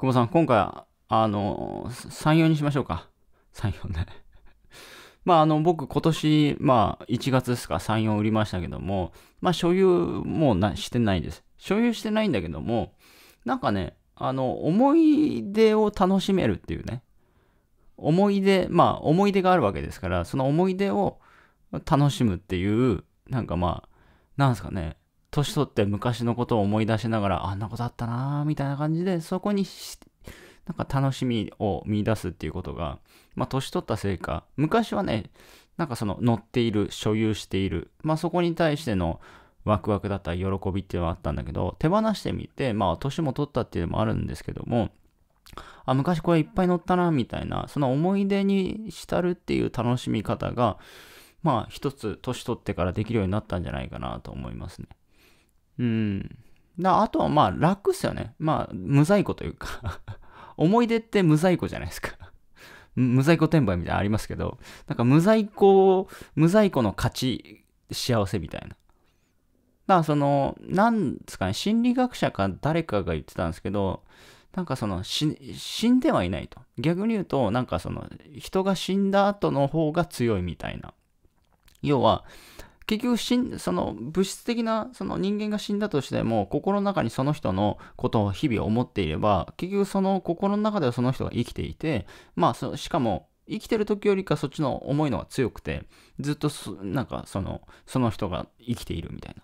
久保さん、今回、あの、3、4にしましょうか。3、4ね。まあ、あの、僕、今年、まあ、1月ですか、3、4売りましたけども、まあ、所有もなしてないです。所有してないんだけども、なんかね、あの、思い出を楽しめるっていうね。思い出、まあ、思い出があるわけですから、その思い出を楽しむっていう、なんかまあ、なんですかね、年取って昔のことを思い出しながら、あんなことあったなーみたいな感じで、そこになんか楽しみを見出すっていうことが、まあ年取ったせいか、昔はね、なんかその乗っている、所有している、まあそこに対してのワクワクだった喜びっていうのはあったんだけど、手放してみて、まあ年も取ったっていうのもあるんですけども、あ、昔これいっぱい乗ったな、みたいな、その思い出に浸るっていう楽しみ方が、まあ一つ年取ってからできるようになったんじゃないかなと思いますね。うん。だあとはまあ楽っすよね。まあ、無在庫というか 思い出って無在庫じゃないですか 無在庫転売みたいなのありますけど、なんか無在庫、無在庫の勝ち、幸せみたいな。だからその、なんですかね、心理学者か誰かが言ってたんですけど、なんかその、死んではいないと。逆に言うと、なんかその、人が死んだ後の方が強いみたいな。要は、結局しん、その物質的な、その人間が死んだとしても、心の中にその人のことを日々思っていれば、結局その心の中ではその人が生きていて、まあそ、しかも、生きてる時よりかそっちの重いのが強くて、ずっとなんかその、その人が生きているみたい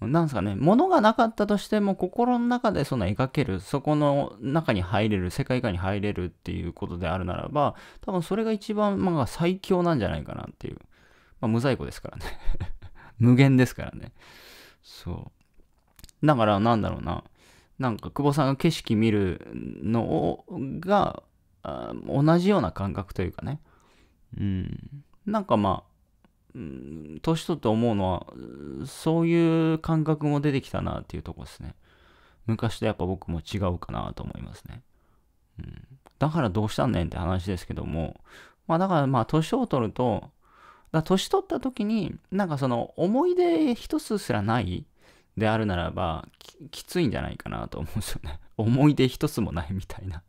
な。なんすかね、物がなかったとしても心の中でその描ける、そこの中に入れる、世界観に入れるっていうことであるならば、多分それが一番、まあ、最強なんじゃないかなっていう。まあ、無在庫ですからね 無限ですからね。そう。だから、なんだろうな。なんか、久保さんが景色見るのをが、同じような感覚というかね。うん。なんかまあ、ん、年取って思うのは、そういう感覚も出てきたなっていうとこですね。昔とやっぱ僕も違うかなと思いますね。うん、だからどうしたんねんって話ですけども、まあだからまあ年を取ると、だ年取った時に、なんかその思い出一つすらないであるならばき、きついんじゃないかなと思うんですよね。思い出一つもないみたいな。だか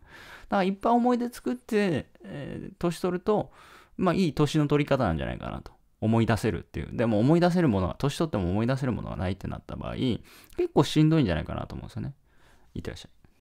らいっぱい思い出作って、えー、年取ると、まあいい年の取り方なんじゃないかなと。思い出せるっていう。でも思い出せるものは、年取っても思い出せるものはないってなった場合、結構しんどいんじゃないかなと思うんですよね。いってらっしゃい。